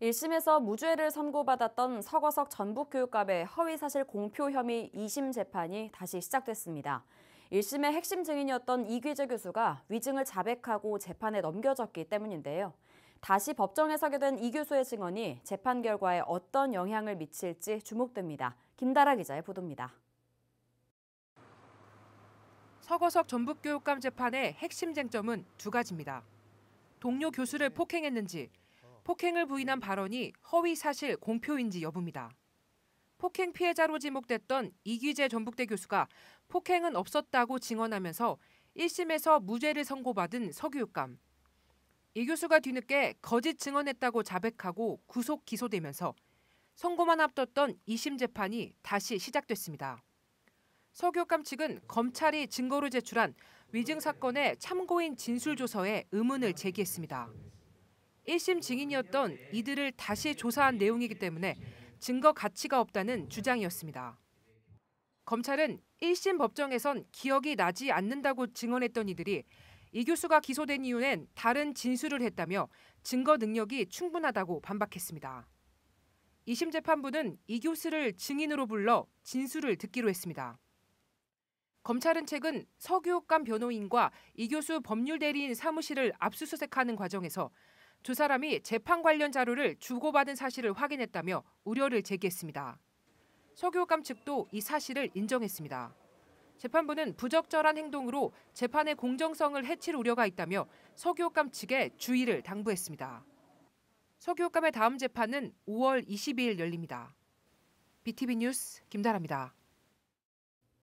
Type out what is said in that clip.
1심에서 무죄를 선고받았던 서거석 전북교육감의 허위사실 공표 혐의 2심 재판이 다시 시작됐습니다. 1심의 핵심 증인이었던 이규재 교수가 위증을 자백하고 재판에 넘겨졌기 때문인데요. 다시 법정에 서게 된 이 교수의 증언이 재판 결과에 어떤 영향을 미칠지 주목됩니다. 김다라 기자의 보도입니다. 서거석 전북교육감 재판의 핵심 쟁점은 두 가지입니다. 동료 교수를 폭행했는지 폭행을 부인한 발언이 허위 사실 공표인지 여부입니다. 폭행 피해자로 지목됐던 이기재 전북대 교수가 폭행은 없었다고 증언하면서 1심에서 무죄를 선고받은 서교육감. 이 교수가 뒤늦게 거짓 증언했다고 자백하고 구속 기소되면서 선고만 앞뒀던 2심 재판이 다시 시작됐습니다. 서교감 측은 검찰이 증거로 제출한 위증 사건의 참고인 진술 조서에 의문을 제기했습니다. 1심 증인이었던 이들을 다시 조사한 내용이기 때문에 증거 가치가 없다는 주장이었습니다. 검찰은 1심 법정에선 기억이 나지 않는다고 증언했던 이들이 이 교수가 기소된 이유는 다른 진술을 했다며 증거 능력이 충분하다고 반박했습니다. 2심 재판부는 이 교수를 증인으로 불러 진술을 듣기로 했습니다. 검찰은 최근 서교육감 변호인과 이 교수 법률 대리인 사무실을 압수수색하는 과정에서 두 사람이 재판 관련 자료를 주고받은 사실을 확인했다며 우려를 제기했습니다. 서교감 측도 이 사실을 인정했습니다. 재판부는 부적절한 행동으로 재판의 공정성을 해칠 우려가 있다며 서교감 측에 주의를 당부했습니다. 서교감의 다음 재판은 5월 22일 열립니다. BTV 뉴스 김다라입니다.